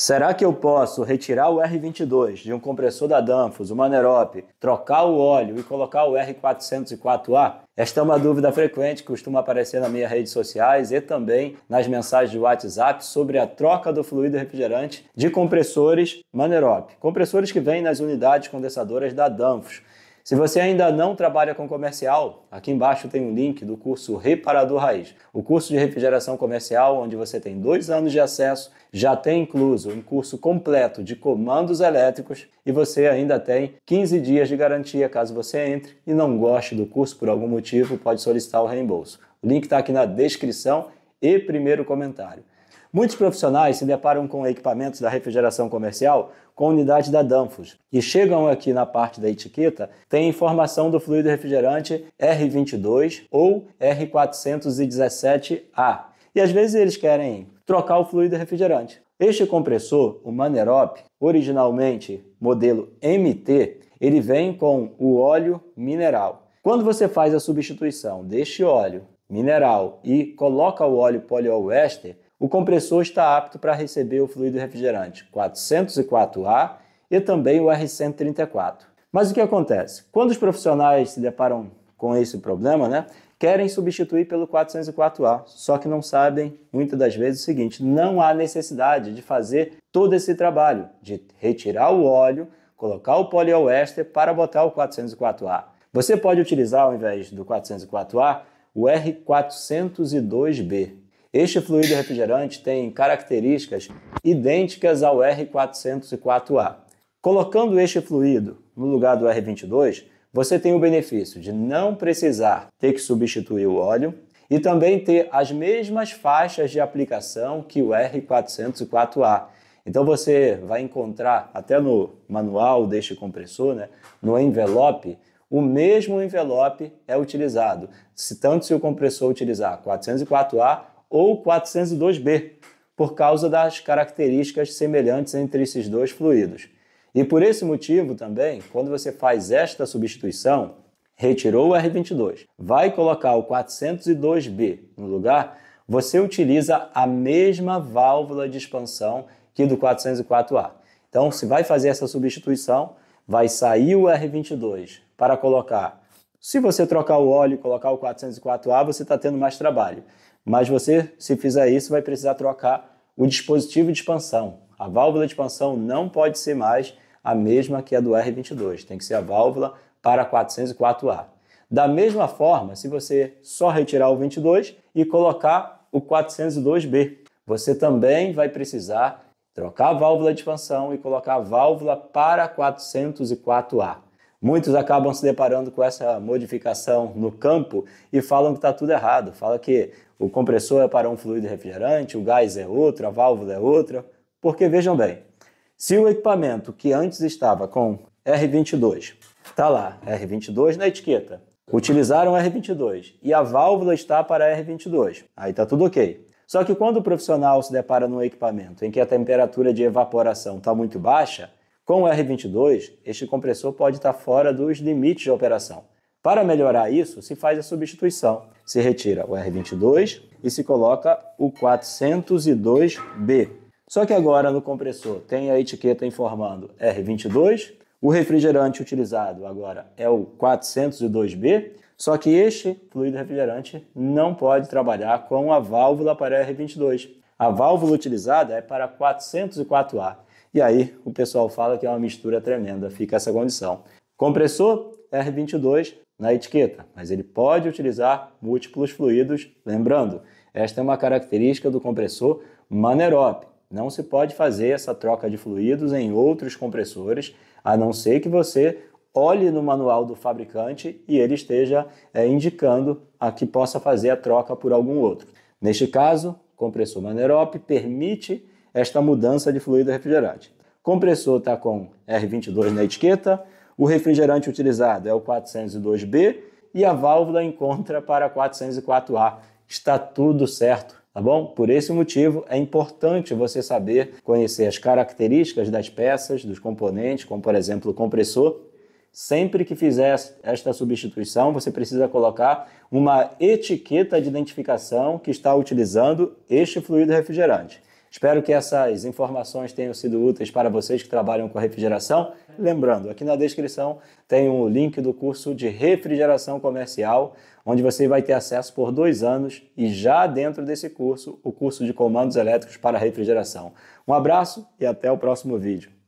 Será que eu posso retirar o R22 de um compressor da Danfoss, uma Anerop, trocar o óleo e colocar o R404A? Esta é uma dúvida frequente que costuma aparecer nas minhas redes sociais e também nas mensagens de WhatsApp sobre a troca do fluido refrigerante de compressores Manerop, compressores que vêm nas unidades condensadoras da Danfoss. Se você ainda não trabalha com comercial, aqui embaixo tem um link do curso Reparador Raiz, o curso de refrigeração comercial, onde você tem dois anos de acesso, já tem incluso um curso completo de comandos elétricos e você ainda tem 15 dias de garantia caso você entre e não goste do curso por algum motivo, pode solicitar o reembolso. O link está aqui na descrição e primeiro comentário. Muitos profissionais se deparam com equipamentos da refrigeração comercial com unidade da Danfoss e chegam aqui na parte da etiqueta, tem informação do fluido refrigerante R22 ou R417A. E às vezes eles querem trocar o fluido refrigerante. Este compressor, o Manerop, originalmente modelo MT, ele vem com o óleo mineral. Quando você faz a substituição deste óleo mineral e coloca o óleo polioester, o compressor está apto para receber o fluido refrigerante 404A e também o R134. Mas o que acontece? Quando os profissionais se deparam com esse problema, né, querem substituir pelo 404A, só que não sabem muitas das vezes o seguinte: não há necessidade de fazer todo esse trabalho de retirar o óleo, colocar o polioester para botar o 404A. Você pode utilizar ao invés do 404A o R402B, este fluido refrigerante tem características idênticas ao R404A. Colocando este fluido no lugar do R22, você tem o benefício de não precisar ter que substituir o óleo e também ter as mesmas faixas de aplicação que o R404A. Então você vai encontrar até no manual deste compressor, né, no envelope, o mesmo envelope é utilizado, se tanto se o compressor utilizar 404A ou 402B, por causa das características semelhantes entre esses dois fluidos. E por esse motivo também, quando você faz esta substituição, retirou o R22, vai colocar o 402B no lugar, você utiliza a mesma válvula de expansão que do 404A. Então, se vai fazer essa substituição, vai sair o R22 para colocar se você trocar o óleo e colocar o 404A, você está tendo mais trabalho. Mas você, se fizer isso, vai precisar trocar o dispositivo de expansão. A válvula de expansão não pode ser mais a mesma que a do R22, tem que ser a válvula para 404A. Da mesma forma, se você só retirar o 22 e colocar o 402B, você também vai precisar trocar a válvula de expansão e colocar a válvula para 404A. Muitos acabam se deparando com essa modificação no campo e falam que está tudo errado. Fala que o compressor é para um fluido refrigerante, o gás é outro, a válvula é outra. Porque vejam bem, se o equipamento que antes estava com R22, está lá, R22 na etiqueta, utilizaram R22 e a válvula está para R22, aí está tudo ok. Só que quando o profissional se depara num equipamento em que a temperatura de evaporação está muito baixa, com o R22, este compressor pode estar fora dos limites de operação. Para melhorar isso, se faz a substituição. Se retira o R22 e se coloca o 402B. Só que agora no compressor tem a etiqueta informando R22, o refrigerante utilizado agora é o 402B, só que este fluido refrigerante não pode trabalhar com a válvula para R22. A válvula utilizada é para 404A. E aí o pessoal fala que é uma mistura tremenda, fica essa condição. Compressor R22 na etiqueta, mas ele pode utilizar múltiplos fluidos, lembrando, esta é uma característica do compressor Manerop. Não se pode fazer essa troca de fluidos em outros compressores, a não ser que você olhe no manual do fabricante e ele esteja é, indicando a que possa fazer a troca por algum outro. Neste caso, o compressor Manerop permite esta mudança de fluido refrigerante. Compressor está com R22 na etiqueta, o refrigerante utilizado é o 402B e a válvula encontra para 404A. Está tudo certo, tá bom? Por esse motivo é importante você saber conhecer as características das peças, dos componentes, como por exemplo o compressor. Sempre que fizer esta substituição, você precisa colocar uma etiqueta de identificação que está utilizando este fluido refrigerante. Espero que essas informações tenham sido úteis para vocês que trabalham com refrigeração. Lembrando, aqui na descrição tem o um link do curso de refrigeração comercial, onde você vai ter acesso por dois anos e já dentro desse curso, o curso de comandos elétricos para refrigeração. Um abraço e até o próximo vídeo.